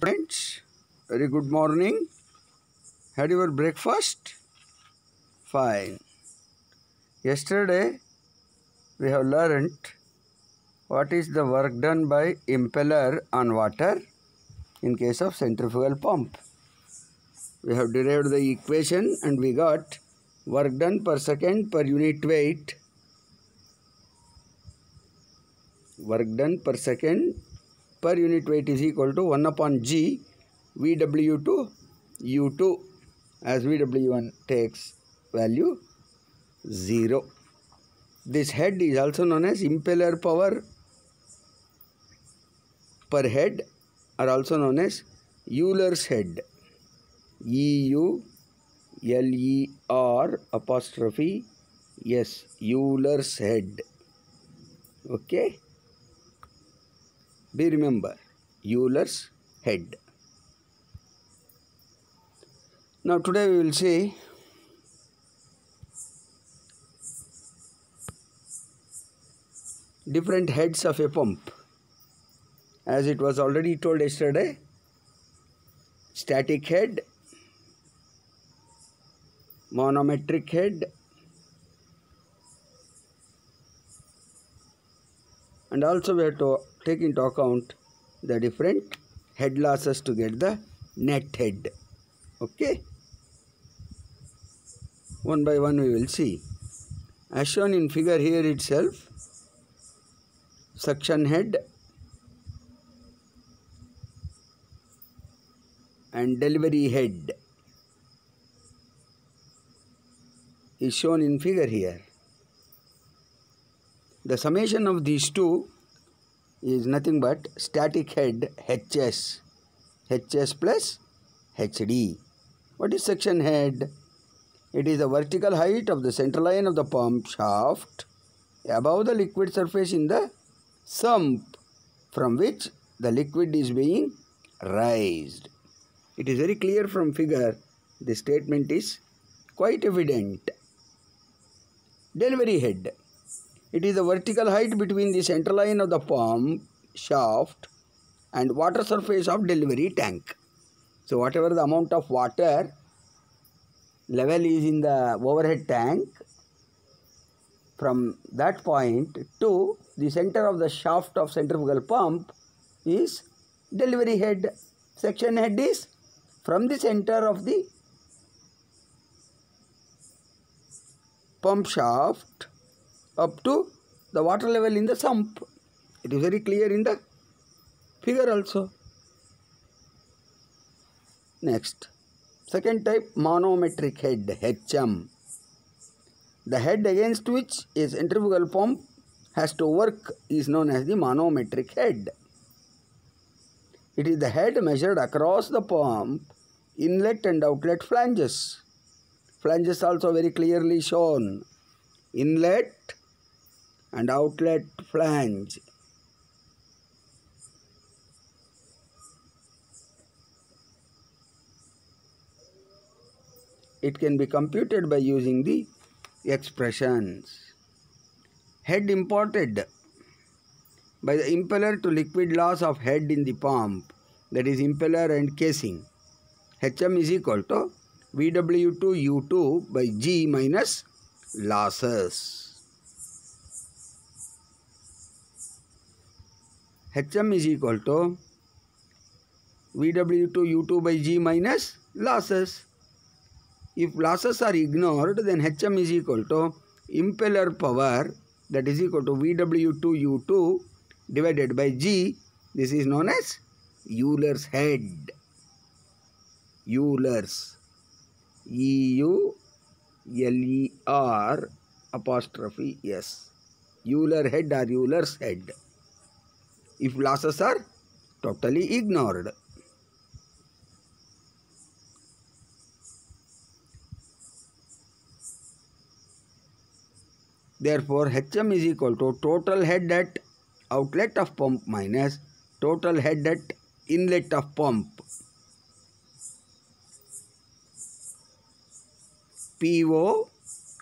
Friends, very good morning. Had your breakfast? Fine. Yesterday, we have learnt what is the work done by impeller on water in case of centrifugal pump. We have derived the equation and we got work done per second per unit weight work done per second per unit weight is equal to 1 upon g VW to U2 as VW1 takes value 0. This head is also known as impeller power per head are also known as Euler's head. E u l e r apostrophe S Euler's head. Okay. Be remember Euler's head. Now today we will see different heads of a pump. As it was already told yesterday, static head, monometric head, and also we have to take into account the different head losses to get the net head okay one by one we will see as shown in figure here itself suction head and delivery head is shown in figure here the summation of these two is nothing but static head HS. HS plus HD. What is section head? It is the vertical height of the center line of the pump shaft above the liquid surface in the sump from which the liquid is being raised. It is very clear from figure. The statement is quite evident. Delivery head. It is the vertical height between the center line of the pump shaft and water surface of delivery tank. So whatever the amount of water level is in the overhead tank from that point to the center of the shaft of centrifugal pump is delivery head. Section head is from the center of the pump shaft up to the water level in the sump. It is very clear in the figure also. Next, second type manometric head HM. The head against which is centrifugal pump has to work is known as the manometric head. It is the head measured across the pump, inlet and outlet flanges. Flanges also very clearly shown. Inlet and outlet flange. It can be computed by using the expressions. Head imported by the impeller to liquid loss of head in the pump that is impeller and casing. HM is equal to VW2U2 by G minus losses. H M is equal to V W two U two by G minus losses if losses are ignored then H M is equal to impeller power that is equal to V W two U two divided by G this is known as Euler's head Euler's इलई or apostrophe Euler head or Euler's head if losses are totally ignored. Therefore, HM is equal to total head at outlet of pump minus total head at inlet of pump. PO,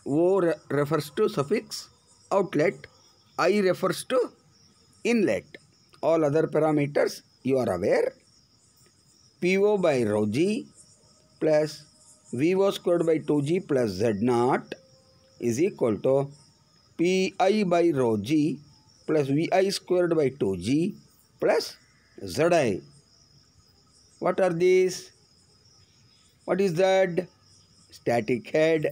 O refers to suffix outlet, I refers to inlet. all other parameters you are aware PO by rho g plus VO squared by 2g plus z naught is equal to PI by rho g plus VI squared by 2g plus zi. What are these? What is that? Static head.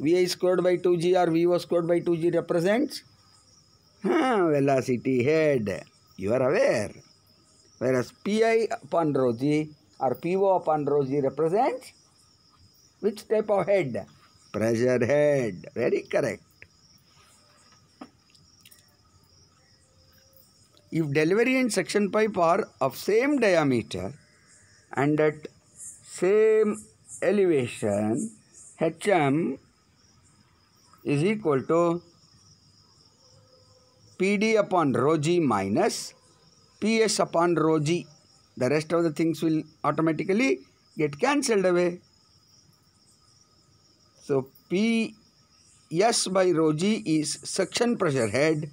VI squared by 2g or VO squared by 2g represents velocity head. You are aware. Whereas Pi upon rho g or PO upon rho g represents which type of head? Pressure head. Very correct. If delivery and suction pipe are of same diameter and at same elevation, HM is equal to PD upon rho g minus PS upon rho g. The rest of the things will automatically get cancelled away. So PS by rho g is suction pressure head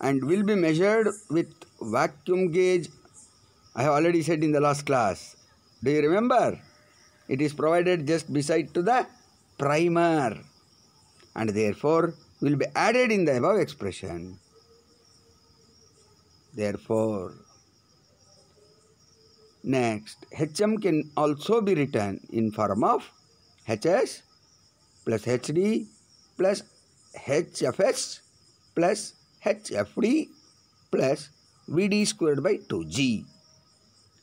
and will be measured with vacuum gauge. I have already said in the last class. Do you remember? It is provided just beside to the primer and therefore will be added in the above expression. Therefore, next HM can also be written in form of HS plus HD plus HFS plus HFD plus VD squared by 2G.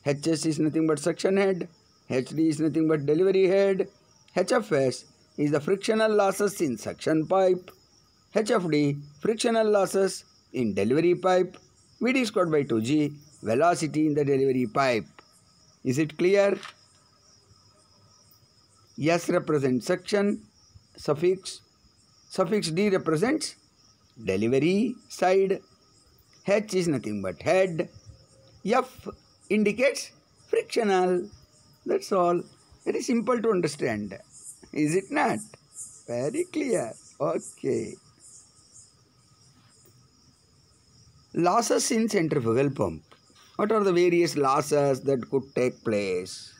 HS is nothing but suction head, HD is nothing but delivery head, HFS is the frictional losses in suction pipe, HFD, frictional losses in delivery pipe, VD squared by 2G, velocity in the delivery pipe. Is it clear? S represents section, suffix, suffix D represents delivery side, H is nothing but head, F indicates frictional. That's all. Very simple to understand. Is it not? Very clear. Okay. Losses in centrifugal pump. What are the various losses that could take place?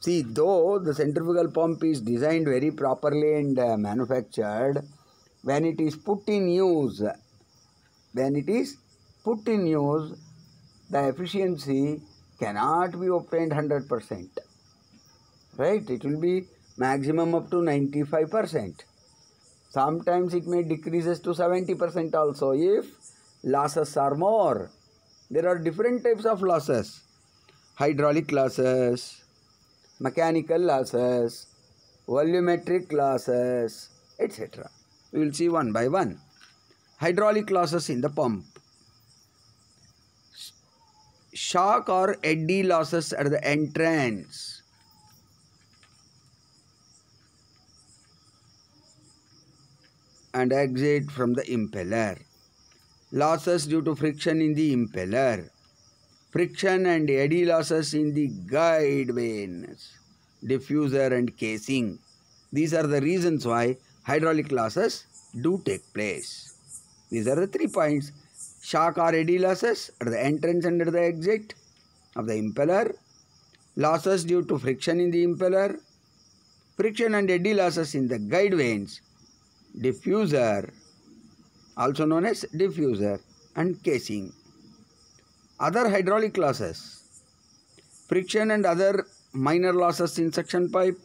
See, though the centrifugal pump is designed very properly and uh, manufactured, when it is put in use, when it is put in use, the efficiency cannot be obtained 100%. Right? It will be maximum up to 95%. Sometimes it may decreases to 70% also if losses are more. There are different types of losses. Hydraulic losses, mechanical losses, volumetric losses, etc. We will see one by one. Hydraulic losses in the pump. Shock or eddy losses at the entrance. and exit from the impeller losses due to friction in the impeller, friction and eddy losses in the guide vanes, diffuser and casing. These are the reasons why hydraulic losses do take place. These are the three points. Shock or eddy losses at the entrance and at the exit of the impeller. Losses due to friction in the impeller. Friction and eddy losses in the guide vanes. Diffuser also known as diffuser and casing. Other hydraulic losses. Friction and other minor losses in suction pipe.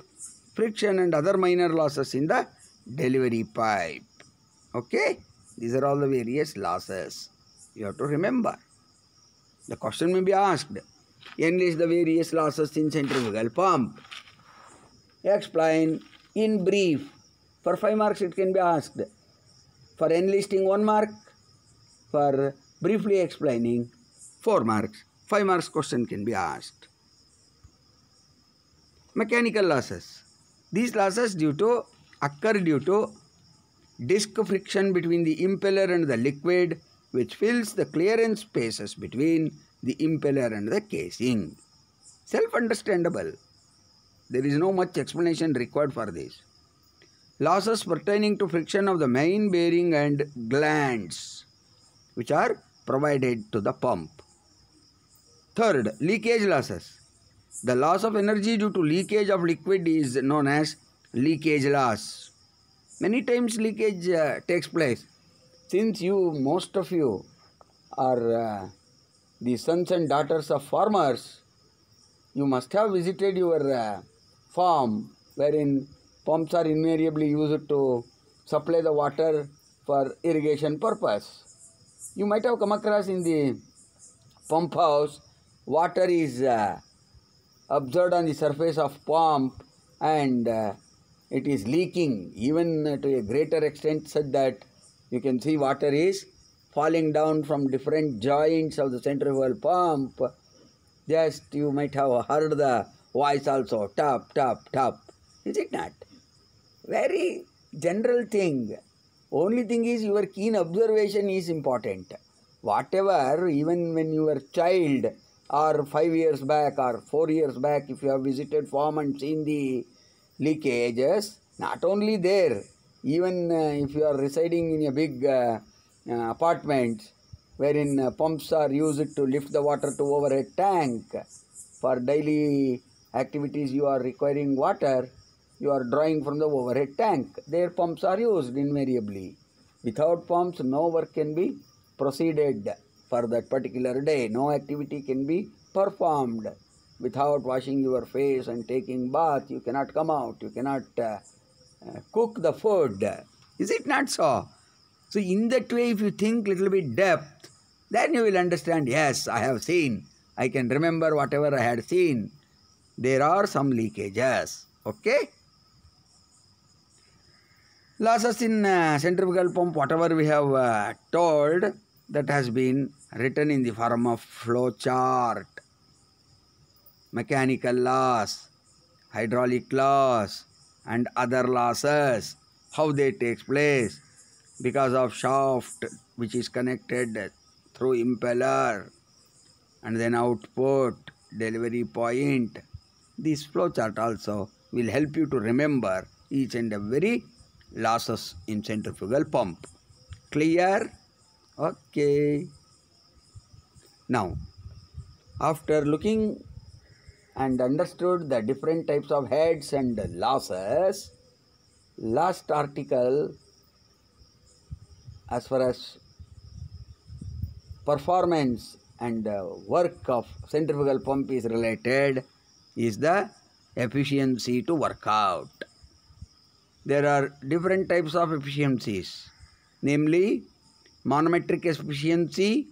Friction and other minor losses in the delivery pipe. Okay. These are all the various losses. You have to remember. The question may be asked. Enlist the various losses in centrifugal pump. Explain in brief. For 5 marks it can be asked for enlisting 1 mark, for briefly explaining 4 marks. 5 marks question can be asked. Mechanical losses. These losses due to occur due to disk friction between the impeller and the liquid which fills the clearance spaces between the impeller and the casing. Self-understandable. There is no much explanation required for this losses pertaining to friction of the main bearing and glands which are provided to the pump. Third, leakage losses. The loss of energy due to leakage of liquid is known as leakage loss. Many times leakage uh, takes place. Since you, most of you, are uh, the sons and daughters of farmers, you must have visited your uh, farm wherein Pumps are invariably used to supply the water for irrigation purpose. You might have come across in the pump house, water is uh, observed on the surface of pump and uh, it is leaking even to a greater extent such that you can see water is falling down from different joints of the centrifugal pump. Just you might have heard the voice also, tap, tap, tap. Is it not? very general thing. Only thing is your keen observation is important. Whatever, even when you were child or five years back or four years back, if you have visited farm and seen the leakages, not only there, even uh, if you are residing in a big uh, uh, apartment wherein uh, pumps are used to lift the water to over a tank for daily activities you are requiring water you are drawing from the overhead tank. Their pumps are used invariably. Without pumps, no work can be proceeded for that particular day. No activity can be performed. Without washing your face and taking bath, you cannot come out. You cannot uh, uh, cook the food. Is it not so? So in that way, if you think little bit depth, then you will understand, yes, I have seen. I can remember whatever I had seen. There are some leakages. Okay? losses in uh, centrifugal pump whatever we have uh, told that has been written in the form of flow chart mechanical loss hydraulic loss and other losses how they takes place because of shaft which is connected through impeller and then output delivery point this flow chart also will help you to remember each and every losses in centrifugal pump. Clear? Okay. Now, after looking and understood the different types of heads and losses, last article as far as performance and uh, work of centrifugal pump is related is the efficiency to work out there are different types of efficiencies, namely monometric efficiency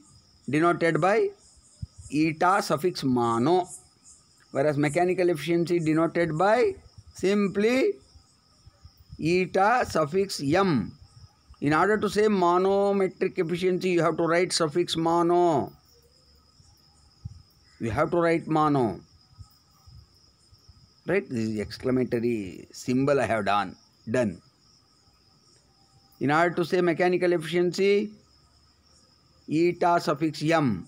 denoted by eta suffix mono, whereas mechanical efficiency denoted by simply eta suffix m. In order to say monometric efficiency, you have to write suffix mono. You have to write mono. Right? This is exclamatory symbol I have done. done. In order to say mechanical efficiency, eta suffix m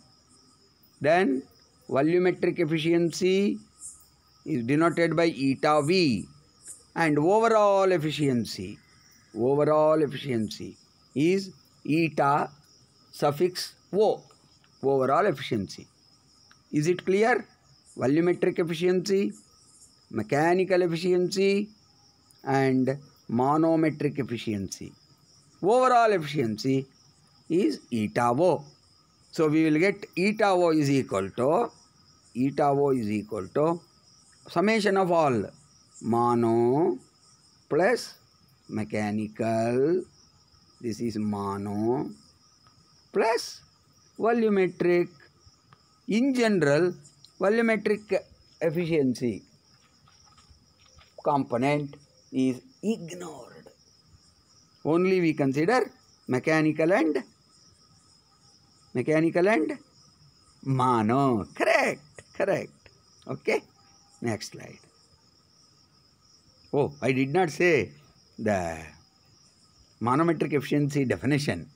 Then volumetric efficiency is denoted by eta v. And overall efficiency, overall efficiency is eta suffix o. Overall efficiency. Is it clear? Volumetric efficiency, mechanical efficiency and monometric efficiency. Overall efficiency is eta O. So we will get eta O is equal to eta O is equal to summation of all mono plus mechanical this is mono plus volumetric in general volumetric efficiency component is ignored. Only we consider mechanical and mechanical and mano. Correct, correct. Okay, next slide. Oh, I did not say the manometric efficiency definition.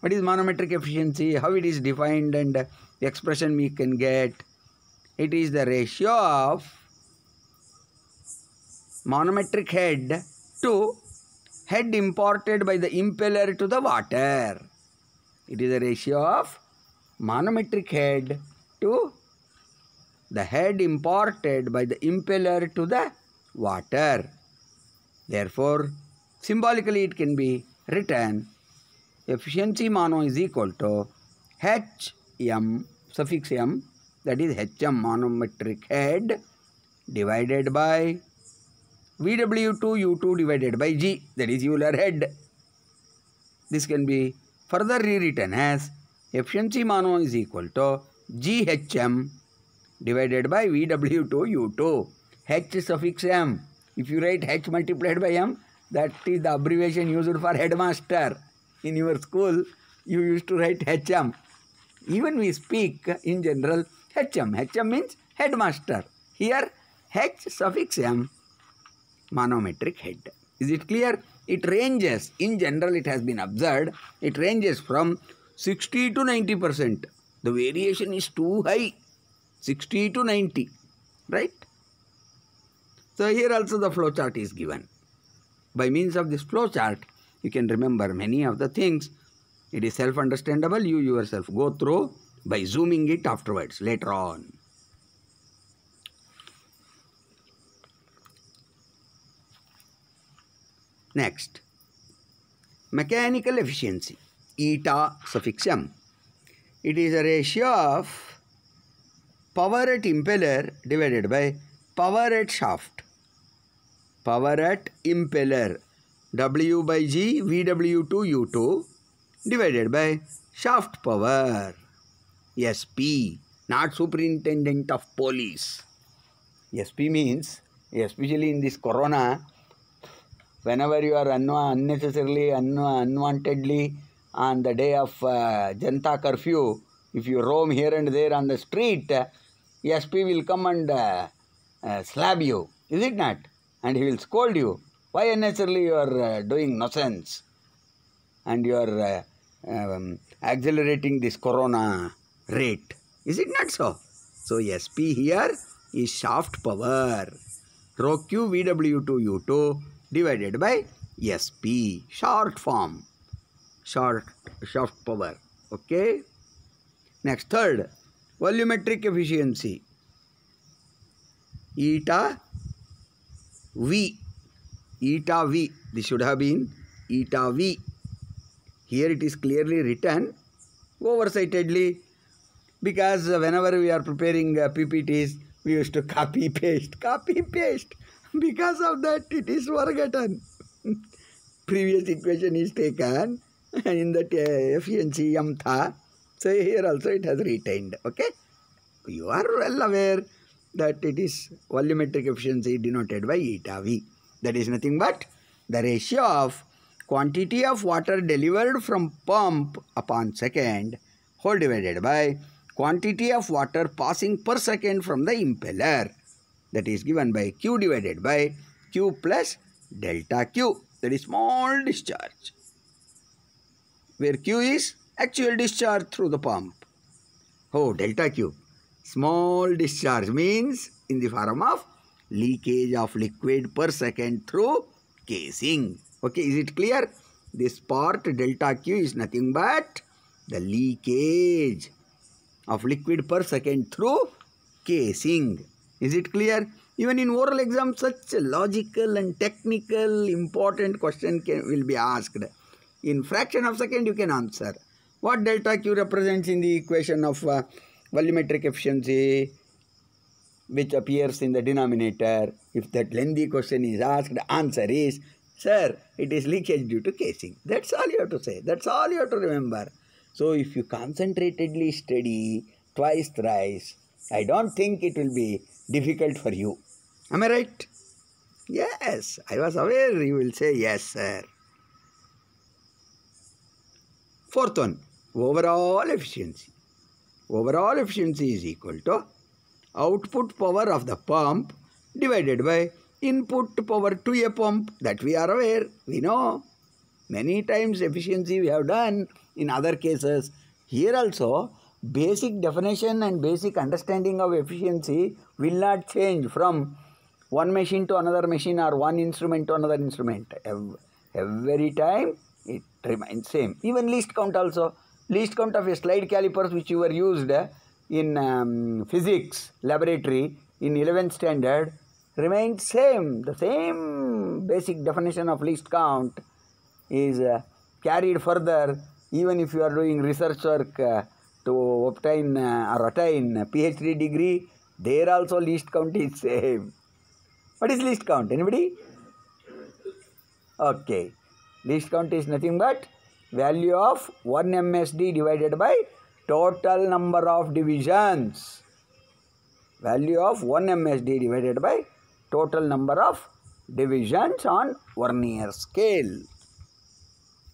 What is manometric efficiency? How it is defined and expression we can get? It is the ratio of manometric head to head imported by the impeller to the water. It is a ratio of manometric head to the head imported by the impeller to the water. Therefore, symbolically it can be written efficiency mono is equal to HM suffix M that is HM manometric head divided by VW2 U2 divided by G that is Euler head. This can be further rewritten as efficiency mono is equal to GHM divided by VW2 U2 H suffix M. If you write H multiplied by M that is the abbreviation used for headmaster. In your school you used to write HM. Even we speak in general HM. HM means headmaster. Here H suffix M manometric head. Is it clear? It ranges, in general it has been observed, it ranges from 60 to 90 percent. The variation is too high, 60 to 90, right? So here also the flow chart is given. By means of this flow chart, you can remember many of the things. It is self-understandable, you yourself go through by zooming it afterwards, later on. Next, mechanical efficiency, eta suffix m. It is a ratio of power at impeller divided by power at shaft. Power at impeller W by G VW2 U2 divided by shaft power SP not superintendent of police. SP means especially in this corona whenever you are un- unnecessarily, un- unwantedly on the day of uh, Janta curfew, if you roam here and there on the street, uh, SP will come and uh, uh, slap you, is it not? And he will scold you. Why unnecessarily you are uh, doing nonsense? And you are uh, um, accelerating this corona rate. Is it not so? So SP here is shaft power. Rho Q VW2U2 divided by SP, short form, short shaft power. Okay. Next, third, volumetric efficiency. Eta V, eta V, this should have been eta V. Here it is clearly written oversightedly because whenever we are preparing uh, PPTs, we used to copy paste, copy paste. Because of that, it is forgotten. Previous equation is taken in that FNCM uh, efficiency tha. So here also it has retained. Okay. You are well aware that it is volumetric efficiency denoted by eta v. That is nothing but the ratio of quantity of water delivered from pump upon second whole divided by quantity of water passing per second from the impeller that is given by Q divided by Q plus delta Q that is small discharge where Q is actual discharge through the pump. Oh, delta Q. Small discharge means in the form of leakage of liquid per second through casing. Okay, is it clear? This part delta Q is nothing but the leakage of liquid per second through casing. Is it clear? Even in oral exam, such logical and technical important question can, will be asked. In fraction of second, you can answer. What delta Q represents in the equation of uh, volumetric efficiency, which appears in the denominator. If that lengthy question is asked, answer is, Sir, it is leakage due to casing. That's all you have to say. That's all you have to remember. So if you concentratedly study twice, thrice, I don't think it will be difficult for you. Am I right? Yes, I was aware you will say yes, sir. Fourth one, overall efficiency. Overall efficiency is equal to output power of the pump divided by input power to a pump that we are aware, we know. Many times efficiency we have done in other cases. Here also basic definition and basic understanding of efficiency will not change from one machine to another machine or one instrument to another instrument. Every time it remains same. Even least count also. Least count of a slide calipers which you were used in um, physics laboratory in 11th standard remained same. The same basic definition of least count is uh, carried further even if you are doing research work uh, to obtain or attain PhD degree, there also least count is same. What is least count? Anybody? Okay. Least count is nothing but value of 1 MSD divided by total number of divisions. Value of 1 MSD divided by total number of divisions on Vernier scale.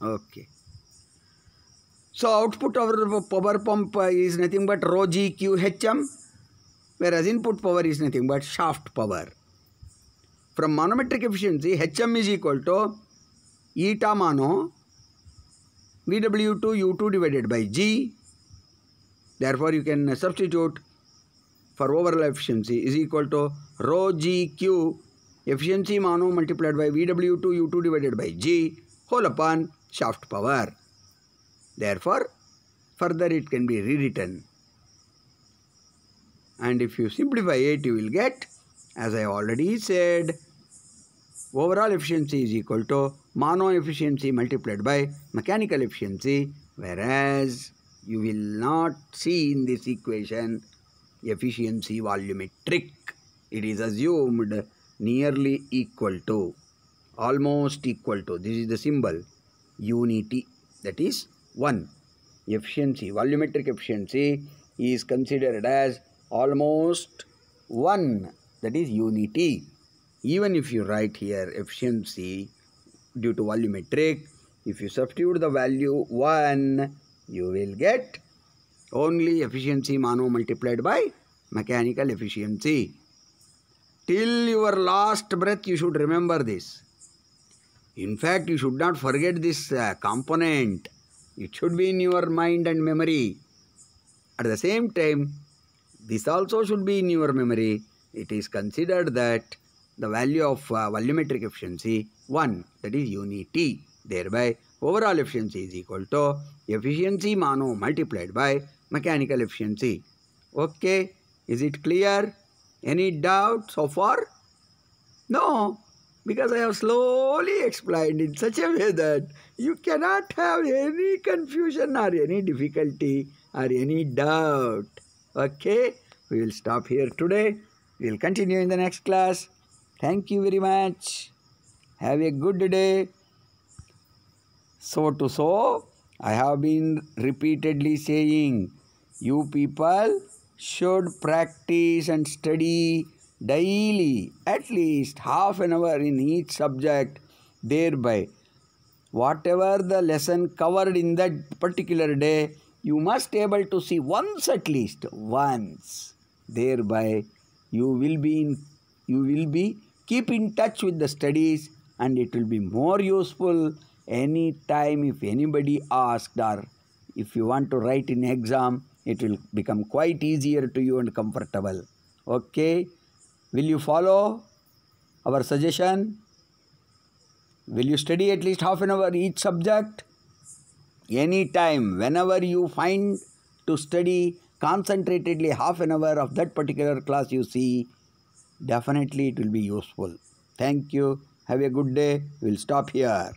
Okay. So output of power pump is nothing but rho G Q H M, whereas input power is nothing but shaft power. From manometric efficiency, h m is equal to eta mano v w u U2 divided by G. Therefore, you can substitute for overall efficiency is equal to rho G Q efficiency mano multiplied by v w u U2 divided by G whole upon shaft power. Therefore, further it can be rewritten. And if you simplify it, you will get, as I already said, overall efficiency is equal to mono efficiency multiplied by mechanical efficiency, whereas you will not see in this equation efficiency volumetric. It is assumed nearly equal to, almost equal to. This is the symbol, unity, that is one, efficiency, volumetric efficiency is considered as almost one, that is unity. Even if you write here efficiency due to volumetric, if you substitute the value 1, you will get only efficiency mano multiplied by mechanical efficiency. Till your last breath, you should remember this. In fact, you should not forget this uh, component. It should be in your mind and memory. At the same time, this also should be in your memory. It is considered that the value of uh, volumetric efficiency 1 that is unity. Thereby, overall efficiency is equal to efficiency mano multiplied by mechanical efficiency. Okay, is it clear? Any doubt so far? No, because I have slowly explained in such a way that you cannot have any confusion or any difficulty or any doubt. Okay, we will stop here today. We will continue in the next class. Thank you very much. Have a good day. So to so, I have been repeatedly saying, you people should practice and study daily at least half an hour in each subject, thereby whatever the lesson covered in that particular day, you must able to see once at least, once. Thereby, you will be in, you will be keep in touch with the studies and it will be more useful any time if anybody asked or if you want to write in exam, it will become quite easier to you and comfortable. Okay, will you follow our suggestion? Will you study at least half an hour each subject? Any time, whenever you find to study concentratedly half an hour of that particular class you see, definitely it will be useful. Thank you. Have a good day. We'll stop here.